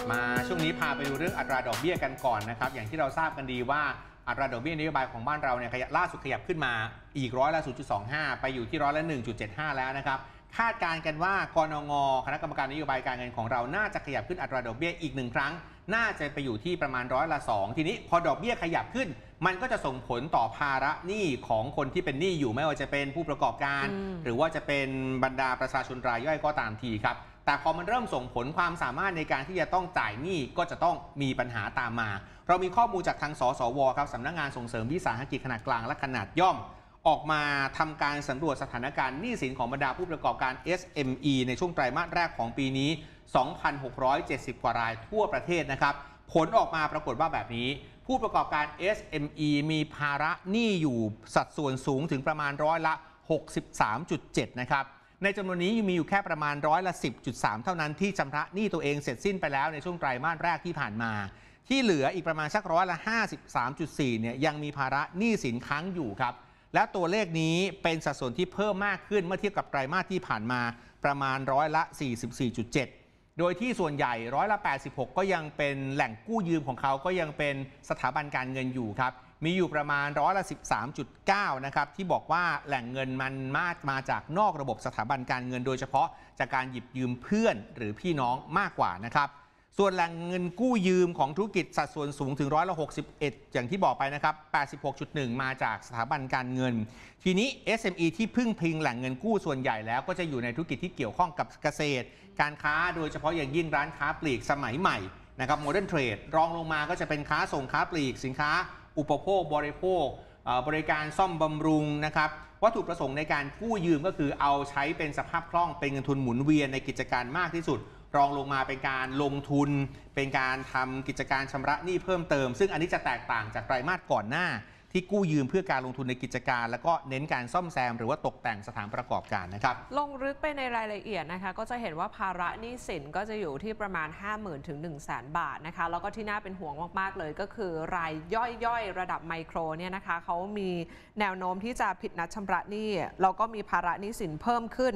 บมาช่วงนี้พาไปดูเรื่องอัตราดอกเบี้ยกันก่อนนะครับอย่างที่เราทราบกันดีว่าอัตราดอกเบี้ยนโยบายของบ้านเราเนี่ยล่าสุดขยับขึ้นมาอีกร้อยละ0.25 ไปอยู่ที่ร้อยละ1.75 แล้วนะครับคาดการณ์กันว่ากรงคณะกรรมการนโยบายการเงินของเราน่าจะขยับขึ้นอัตราดอกเบี้ยอีกหนึ่งครั้ง น่าจะไปอยู่ที่ประมาณร้อยละ 2 ทีนี้พอดอกเบี้ยขยับขึ้น มันก็จะส่งผลต่อภาระหนี้ของคนที่เป็นหนี้อยู่ไม่ว่าจะเป็นผู้ประกอบการ หรือว่าจะเป็นบรรดาประชาชนรายย่อยก็ตามทีครับแต่พอมันเริ่มส่งผลความสามารถในการที่จะต้องจ่ายหนี้ก็จะต้องมีปัญหาตามมา เรามีข้อมูลจากทางสสวครับสำนักงงานส่งเสริมวิสาหกิจ ขนาดกลางและขนาดย่อม ออกมาทำการสำรวจสถานการณ์หนี้สินของบรรดาผู้ประกอบการ SME ในช่วงไตรมาสแรกของปีนี้ 2,670 กว่ารายทั่วประเทศนะครับ ผลออกมาปรากฏว่าแบบนี้ ผู้ประกอบการ SME มีภาระหนี้อยู่สัดส่วนสูงถึงประมาณร้อยละ 63.7 นะครับในจำนวนนี้มีอยู่แค่ประมาณร้อยละ 10.3 เท่านั้นที่ชำระหนี้ตัวเองเสร็จสิ้นไปแล้วในช่วงไตรมาสแรกที่ผ่านมา ที่เหลืออีกประมาณสักร้อยละ 53.4เนี่ยยังมีภาระหนี้สินค้างอยู่ครับ และตัวเลขนี้เป็นสัดส่วนที่เพิ่มมากขึ้นเมื่อเทียบกับไตรมาสที่ผ่านมาประมาณร้อยละ 44.7ดยที่ส่วนใหญ่ร้อยละ 86 ก็ยังเป็นแหล่งกู้ยืมของเขาก็ยังเป็นสถาบันการเงินอยู่ครับมีอยู่ประมาณร้อยละ13.9 นะครับที่บอกว่าแหล่งเงินมันมามาจากนอกระบบสถาบันการเงิน โดยเฉพาะจากการหยิบยืมเพื่อนหรือพี่น้องมากกว่านะครับส่วนแหล่งเงินกู้ยืมของธุรกิจสัดส่วนสูงถึงร้อยละ61 อย่างที่บอกไปนะครับ86.1 มาจากสถาบันการเงิน ทีนี้ SME ที่พึ่งพิงแหล่งเงินกู้ส่วนใหญ่แล้วก็จะอยู่ในธุรกิจที่เกี่ยวข้องกับเกษตร การค้าโดยเฉพาะอย่างยิ่งร้านค้าปลีกสมัยใหม่นะครับโมเดิร์นเทรดรองลงมาก็จะเป็นค้าส่งค้าปลีกสินค้าอุปโภค บริโภคบริการซ่อมบำรุงนะครับ วัตถุประสงค์ในการกู้ยืมก็คือเอาใช้เป็นสภาพคล่องเป็นเงินทุนหมุนเวียนในกิจการมากที่สุด รองลงมาเป็นการลงทุน เป็นการทำกิจการชำระหนี้เพิ่มเติม ซึ่งอันนี้จะแตกต่างจากไตรมาสก่อนหน้าที่กู้ยืมเพื่อการลงทุนในกิจการ แล้วก็เน้นการซ่อมแซม หรือว่าตกแต่งสถานประกอบการนะครับ ลงลึกไปในรายละเอียดนะคะ ก็จะเห็นว่าภาระหนี้สิน ก็จะอยู่ที่ประมาณ 5 0,000 ถึง 1 0 0 0 0แบาทนะคะ แล้วก็ที่น่าเป็นห่วงมาก ๆ เลยก็คือรายย่อย ๆ ระดับไมโครเนี่ยนะคะ เขามีแนวโน้มที่จะผิดนัดชำระหนี้แล้วก็มีภาระหนี้สินเพิ่มขึ้น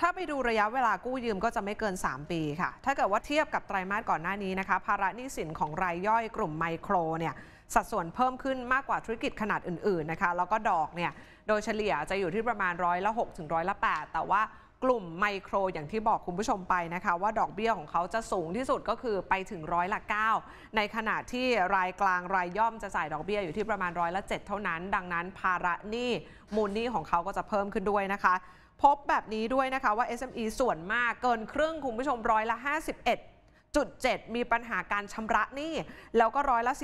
ถ้าไปดูระยะเวลากู้ยืมก็จะไม่เกิน 3 ปีค่ะถ้าเกิดว่าเทียบกับไตรามาสก่อนหน้านี้นะคะภาระหนี้สินของรายย่อยกลุ่มไมโครเนี่ยสัดส่วนเพิ่มขึ้นมากกว่าธุรกิจขนาดอื่นๆนะคะแล้วก็ดอกเนี่ยโดยเฉลี่ยจะอยู่ที่ประมาณร้อยละ6ถึงร้อยละ8แต่ว่ากลุ่มไมโครอย่างที่บอกคุณผู้ชมไปนะคะ ว่าดอกเบี้ยของเขาจะสูงที่สุดก็คือไปถึงร้อยละ9ในขณะที่รายกลางรายย่อมจะจ่ายดอกเบี้ยอยู่ที่ประมาณร้อยละ7เท่านั้น ดังนั้น ภาระหนี้มูลหนี้ของเขาก็จะเพิ่มขึ้นด้วยนะคะ พบแบบนี้ด้วยนะคะว่า SME ส่วนมากเกินครึ่งคุณผู้ชมร้อยละ 51็7มีปัญหาการชำระหนี้แล้วก็ร้อยละ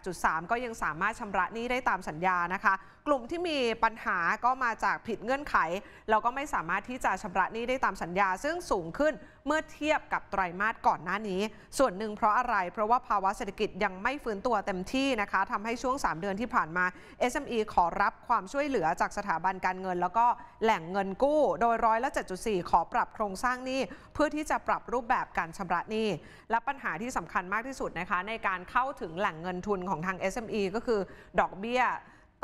48.3 ก็ยังสามารถชำระหนี้ได้ตามสัญญานะคะ กลุ่มที่มีปัญหาก็มาจากผิดเงื่อนไขแล้วก็ไม่สามารถที่จะชำระหนี้ได้ตามสัญญาซึ่งสูงขึ้นเมื่อเทียบกับไตรมาสก่อนหน้านี้ ส่วนหนึ่งเพราะอะไรเพราะว่าภาวะเศรษฐกิจยังไม่ฟื้นตัวเต็มที่นะคะทำให้ช่วง 3 เดือนที่ผ่านมา SME ขอรับความช่วยเหลือจากสถาบันการเงิน แล้วก็แหล่งเงินกู้ โดยร้อยละ 7.4 ขอปรับโครงสร้างหนี้ เพื่อที่จะปรับรูปแบบการชำระหนี้และปัญหาที่สำคัญมากที่สุดนะคะ ในการเข้าถึงแหล่งเงินทุนของทาง SME ก็คือดอกเบี้ย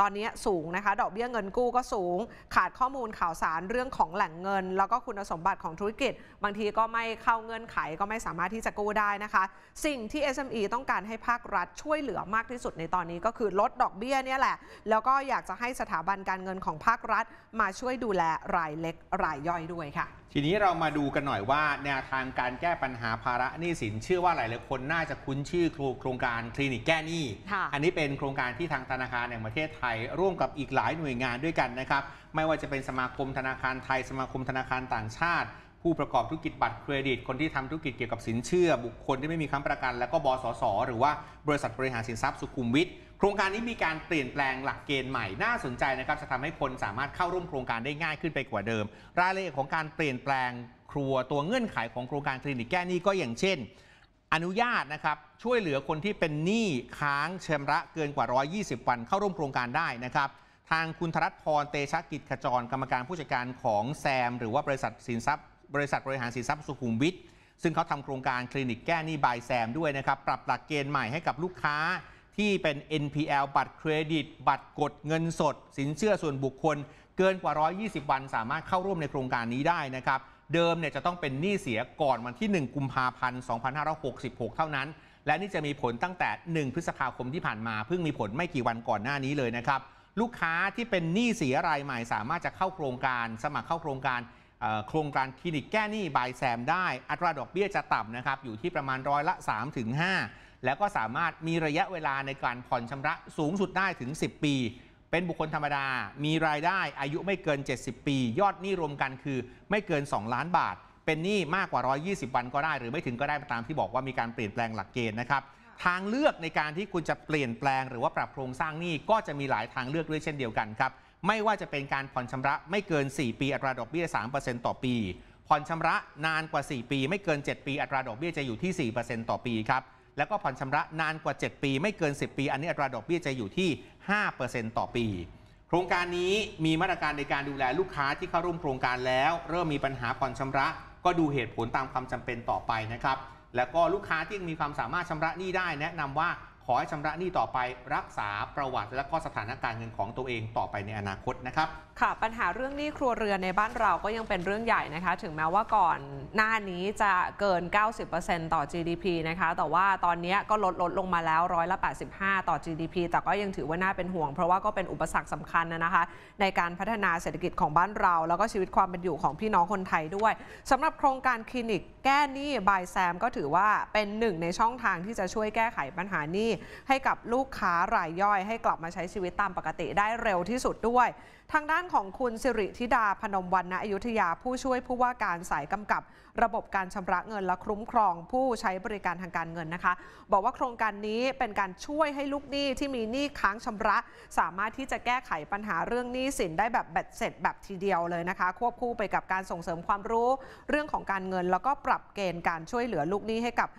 ตอนนี้สูงนะคะดอกเบี้ยเงินกู้ก็สูง ขาดข้อมูลข่าวสารเรื่องของแหล่งเงิน แล้วก็คุณสมบัติของธุรกิจ บางทีก็ไม่เข้าเงื่อนไขก็ไม่สามารถที่จะกู้ได้นะคะ สิ่งที่ SME ต้องการให้ภาครัฐช่วยเหลือมากที่สุดในตอนนี้ก็คือลดดอกเบี้ยเนี่ยแหละ แล้วก็อยากจะให้สถาบันการเงินของภาครัฐมาช่วยดูแลรายเล็กรายย่อยด้วยค่ะทีนี้เรามาดูกันหน่อยว่าแนวทางการแก้ปัญหาภาระหนี้สินเชื่อว่าหลายหลายคนน่าจะคุ้นชื่อโครงการคลินิกแก้หนี้อันนี้เป็นโครงการที่ทางธนาคารแห่งประเทศไทย ร่วมกับอีกหลายหน่วยงานด้วยกันนะครับไม่ว่าจะเป็นสมาคมธนาคารไทยสมาคมธนาคารต่างชาติ ผู้ประกอบธุรกิจบัตรเครดิต คนที่ทำธุรกิจเกี่ยวกับสินเชื่อบุคคลที่ไม่มีค้ำประกัน แล้วก็บสสหรือว่าบริษัทบริหารสินทรัพย์สุขุมวิทโครงการนี้มีการเปลี่ยนแปลงหลักเกณฑ์ใหม่ น่าสนใจนะครับ จะทำให้คนสามารถเข้าร่วมโครงการได้ง่ายขึ้นไปกว่าเดิม รายละเอียดของการเปลี่ยนแปลงครัวตัวเงื่อนไขของโครงการคลินิกแก้หนี้ก็อย่างเช่น อนุญาตนะครับช่วยเหลือคนที่เป็นหนี้ค้างชำระเกินกว่า 120 วัน เข้าร่วมโครงการได้นะครับทางคุณธรัตพรเตชะกิจขจร กรรมการผู้จัดการของแซม หรือว่าบริษัทสินทรัพย์บริษัทบริหารสินทรัพย์สุขุมวิทซึ่งเขาทำโครงการคลินิกแก้หนี้บายแซมด้วยนะครับ ปรับหลักเกณฑ์ใหม่ให้กับลูกค้าที่เป็น NPL บัตรเครดิต บัตรกดเงินสด สินเชื่อส่วนบุคคล เกินกว่า 120 วันสามารถเข้าร่วมในโครงการนี้ได้นะครับ เดิมเนี่ยจะต้องเป็นหนี้เสียก่อน วันที่ 1 กุมภาพันธ์ 2566 เท่านั้น และนี่จะมีผลตั้งแต่ 1 พฤษภาคมที่ผ่านมาเพิ่งมีผลไม่กี่วันก่อนหน้านี้เลยนะครับ ลูกค้าที่เป็นหนี้เสียรายใหม่ สามารถจะเข้าโครงการสมัครเข้าโครงการโครงการคลินิกแก้หนี้บายแซมได้อัตราดอกเบี้ยจะต่ำนะครับอยู่ที่ประมาณร้อยละ 3-5แล้วก็สามารถมีระยะเวลาในการผ่อนชำระสูงสุดได้ถึง 10 ปี เป็นบุคคลธรรมดา มีรายได้อายุไม่เกิน 70 ปี ยอดหนี้รวมกันคือไม่เกิน 2 ล้านบาท เป็นหนี้มากกว่า 120วันก็ได้ หรือไม่ถึงก็ได้ตามที่บอกว่ามีการเปลี่ยนแปลงหลักเกณฑ์นะครับ ทางเลือกในการที่คุณจะเปลี่ยนแปลง หรือว่าปรับโครงสร้างหนี้ก็จะมีหลายทางเลือกด้วยเช่นเดียวกันครับ ไม่ว่าจะเป็นการผ่อนชำระไม่เกิน 4 ปี อัตราดอกเบี้ย 3%ต่อปี ผ่อนชำระนานกว่า 4 ปี ไม่เกิน 7 ปีอัตราดอกเบี้ยจะอยู่ที่ 4%ต่อปีครับแล้วก็ผ่อนชำระนานกว่า 7 ปี ไม่เกิน 10 ปี อันนี้อัตราดอกเบี้ยจะอยู่ที่ 5%ต่อปี โครงการนี้มีมาตรการในการดูแลลูกค้าที่เข้าร่วมโครงการแล้ว เริ่มมีปัญหาผ่อนชำระ ก็ดูเหตุผลตามความจำเป็นต่อไปนะครับ แล้วก็ลูกค้าที่มีความสามารถชำระหนี้ได้แนะนำว่าขอให้ชำระหนี้ต่อไปรักษาประวัติและก็สถานการณ์เงินของตัวเองต่อไปในอนาคตนะครับ ค่ะปัญหาเรื่องหนี้ครัวเรือนในบ้านเราก็ยังเป็นเรื่องใหญ่นะคะ ถึงแม้ว่าก่อนหน้านี้จะเกิน 90%ต่อ GDP นะคะแต่ว่าตอนนี้ก็ลดลดลงมาแล้วร้อยละ85 ต่อ GDP แต่ก็ยังถือว่าน่าเป็นห่วงเพราะว่าก็เป็นอุปสรรคสำคัญนะคะ ในการพัฒนาเศรษฐกิจของบ้านเรา แล้วก็ชีวิตความเป็นอยู่ของพี่น้องคนไทยด้วย สำหรับโครงการคลินิกแก้หนี้บายแซมก็ถือว่าเป็นหนึ่งในช่องทางที่จะช่วยแก้ไขปัญหาหนี้ ให้กับลูกค้ารายย่อยให้กลับมาใช้ชีวิตตามปกติได้เร็วที่สุดด้วย ทางด้านของคุณสิริธิดาพนมวันณอยุธยาผู้ช่วยผู้ว่าการสายกำกับ ระบบการชำระเงินและคุ้มครองผู้ใช้บริการทางการเงินนะคะ บอกว่าโครงการนี้เป็นการช่วยให้ลูกหนี้ที่มีหนี้ค้างชำระ สามารถที่จะแก้ไขปัญหาเรื่องหนี้สินได้แบบแบบเสร็จแบบทีเดียวเลยนะคะ ควบคู่ไปกับการส่งเสริมความรู้ เรื่องของการเงินแล้วก็ปรับับเกณฑ์การช่วยเหลือลูกหนี้ให้กับ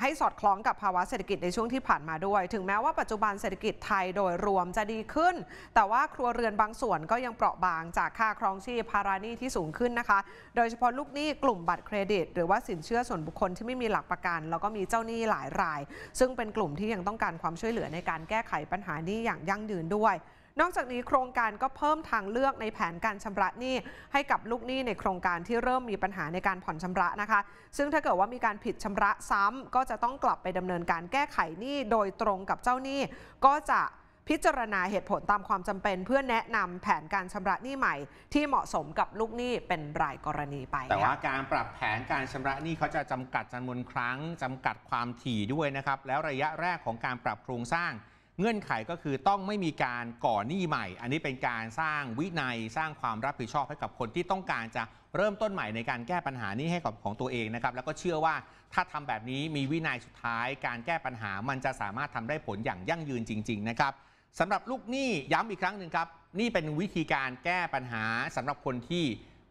ให้สอดคล้องกับภาวะเศรษฐกิจในช่วงที่ผ่านมาด้วย ถึงแม้ว่าปัจจุบันเศรษฐกิจไทยโดยรวมจะดีขึ้น แต่ว่าครัวเรือนบางส่วนก็ยังเปราะบางจากค่าครองชีพภาระหนี้ที่สูงขึ้นนะคะ โดยเฉพาะลูกหนี้กลุ่มบัตรเครดิต หรือว่าสินเชื่อส่วนบุคคลที่ไม่มีหลักประกันแล้วก็มีเจ้าหนี้หลายราย ซึ่งเป็นกลุ่มที่ยังต้องการความช่วยเหลือในการแก้ไขปัญหานี้อย่างยั่งยืนด้วยนอกจากนี้โครงการก็เพิ่มทางเลือกในแผนการชำระหนี้ ให้กับลูกหนี้ในโครงการที่เริ่มมีปัญหาในการผ่อนชำระนะคะ ซึ่งถ้าเกิดว่ามีการผิดชำระซ้ำก็จะต้องกลับไปดำเนินการแก้ไขหนี้โดยตรงกับเจ้าหนี้ ก็จะพิจารณาเหตุผลตามความจำเป็น เพื่อแนะนำแผนการชำระหนี้ใหม่ ที่เหมาะสมกับลูกหนี้เป็นรายกรณีไป แต่ว่าการปรับแผนการชำระหนี้เขาจะจำกัดจำนวนครั้งจำกัดความถี่ด้วยนะครับ แล้วระยะแรกของการปรับโครงสร้างเงื่อนไขก็คือต้องไม่มีการก่อหนี้ใหม่ อันนี้เป็นการสร้างวินัยสร้างความรับผิดชอบให้กับคนที่ต้องการจะเริ่มต้นใหม่ในการแก้ปัญหานี้ให้กับของตัวเองนะครับ แล้วก็เชื่อว่าถ้าทำแบบนี้มีวินัยสุดท้าย การแก้ปัญหามันจะสามารถทำได้ผลอย่างยั่งยืนจริงๆนะครับสำหรับลูกหนี้ย้ำอีกครั้งหนึ่งครับ นี่เป็นวิธีการแก้ปัญหาสำหรับคนที่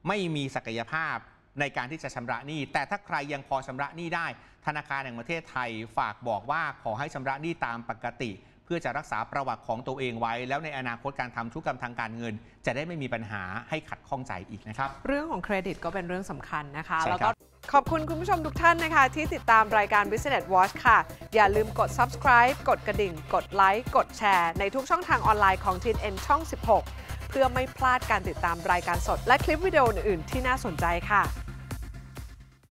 ไม่มีศักยภาพในการที่จะชำระหนี้ แต่ถ้าใครยังพอชำระหนี้ได้ ธนาคารแห่งประเทศไทยฝากบอกว่าขอให้ชำระหนี้ตามปกติเพื่อจะรักษาประวัติของตัวเองไว้ แล้วในอนาคตการทำธุรกรรมทางการเงิน จะได้ไม่มีปัญหาให้ขัดข้องใจอีกนะครับ เรื่องของเครดิตก็เป็นเรื่องสำคัญนะคะ แล้วก็ขอบคุณคุณผู้ชมทุกท่านนะคะ ที่ติดตามรายการ Business Watch ค่ะ อย่าลืมกด subscribe กดกระดิ่ง กดไลค์กดแชร์ในทุกช่องทางออนไลน์ของ t ีนเอ็นช่อง 16 เพื่อไม่พลาดการติดตามรายการสดและคลิปวิดีโออื่นๆ ที่น่าสนใจค่ะ